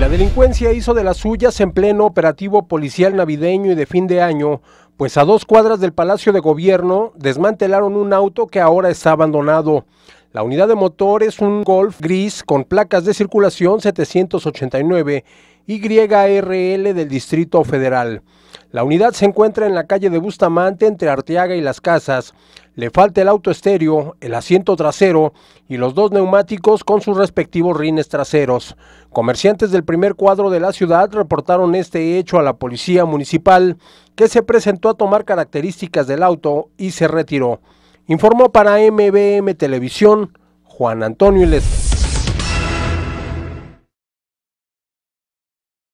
la delincuencia hizo de las suyas en pleno operativo policial navideño y de fin de año, pues a dos cuadras del Palacio de Gobierno desmantelaron un auto que ahora está abandonado. La unidad de motor es un Golf gris con placas de circulación 789 YRL del Distrito Federal. La unidad se encuentra en la calle de Bustamante entre Arteaga y Las Casas. Le falta el auto estéreo, el asiento trasero y los dos neumáticos con sus respectivos rines traseros. Comerciantes del primer cuadro de la ciudad reportaron este hecho a la policía municipal, que se presentó a tomar características del auto y se retiró. Informó para MBM Televisión Juan Antonio Iles.